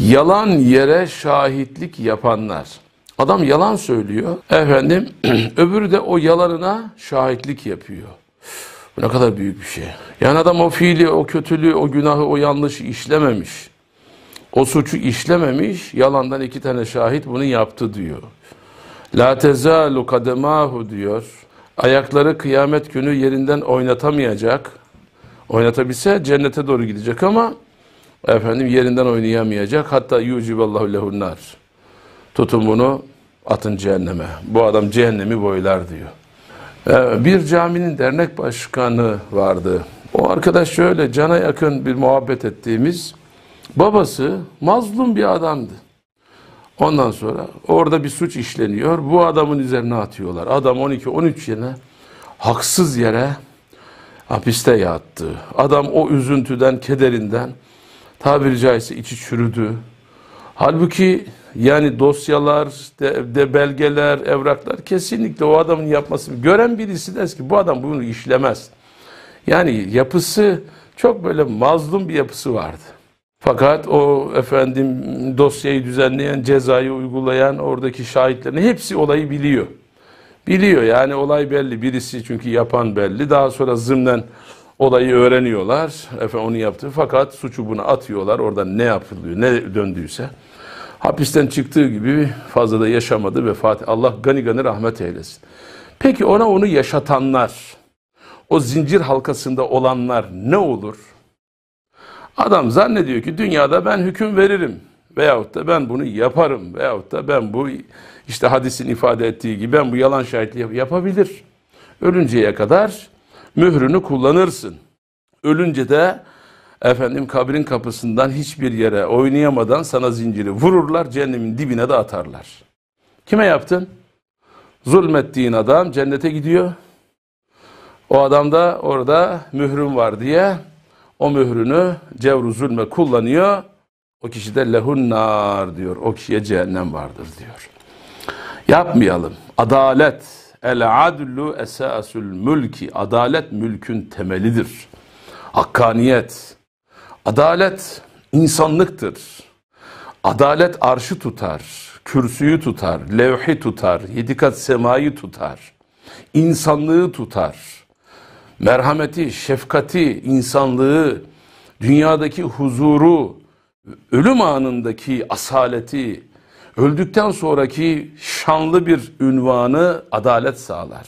Yalan yere şahitlik yapanlar. Adam yalan söylüyor. Efendim öbürü de o yalanına şahitlik yapıyor. Bu ne kadar büyük bir şey. Yani adam o fiili, o kötülüğü, o günahı, o yanlışı işlememiş. O suçu işlememiş. Yalandan iki tane şahit bunu yaptı diyor. La tezalu kademahu diyor. Ayakları kıyamet günü yerinden oynatamayacak. Oynatabilse cennete doğru gidecek ama efendim yerinden oynayamayacak. Hatta yuciballahu lehunnar. Tutun bunu atın cehenneme. Bu adam cehennemi boylar diyor. Ee, bir caminin dernek başkanı vardı. O arkadaş şöyle cana yakın bir muhabbet ettiğimiz babası mazlum bir adamdı. Ondan sonra orada bir suç işleniyor. Bu adamın üzerine atıyorlar. Adam 12-13 yene haksız yere hapiste yattı. Adam o üzüntüden, kederinden tabiri caizse içi çürüdü. Halbuki yani dosyalar, de, de belgeler, evraklar kesinlikle o adamın yapması. Gören birisi der ki bu adam bunu işlemez. Yani yapısı çok böyle mazlum bir yapısı vardı. Fakat o efendim dosyayı düzenleyen, cezayı uygulayan oradaki şahitlerin hepsi olayı biliyor. Biliyor yani olay belli. Birisi çünkü yapan belli. Daha sonra zımnen olayı öğreniyorlar. Efendim onu yaptı. Fakat suçu buna atıyorlar. Orada ne yapılıyor, ne döndüyse. Hapisten çıktığı gibi fazla da yaşamadı ve Fatih Allah gani gani rahmet eylesin. Peki ona onu yaşatanlar, o zincir halkasında olanlar ne olur? Adam zannediyor ki dünyada ben hüküm veririm veyahut da ben bunu yaparım veyahut da ben bu işte hadisin ifade ettiği gibi ben bu yalan şahitliği yapabilir. Ölünceye kadar mührünü kullanırsın. Ölünce de efendim kabrin kapısından hiçbir yere oynayamadan sana zinciri vururlar, cehennemin dibine de atarlar. Kime yaptın? Zulmettiğin adam cennete gidiyor. O adam da orada mührüm var diye o mührünü cevru zulme kullanıyor. O kişi de lehunnar diyor. O kişiye cehennem vardır diyor. Yapmayalım. Adalet El adlu esasul mülki. Adalet mülkün temelidir. Hakkaniyet. Adalet insanlıktır. Adalet arşı tutar, kürsüyü tutar, levhi tutar, yedi kat semayı tutar. insanlığı tutar. Merhameti, şefkati, insanlığı, dünyadaki huzuru, ölüm anındaki asaleti, öldükten sonraki şanlı bir ünvanı adalet sağlar.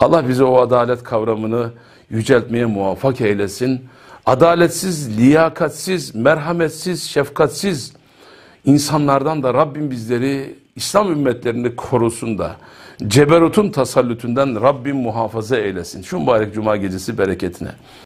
Allah bize o adalet kavramını yüceltmeye muvaffak eylesin. Adaletsiz, liyakatsiz, merhametsiz, şefkatsiz insanlardan da Rabbim bizleri İslam ümmetlerini korusun da ceberutun tasallütünden Rabbim muhafaza eylesin. Şu mübarek cuma gecesi bereketine.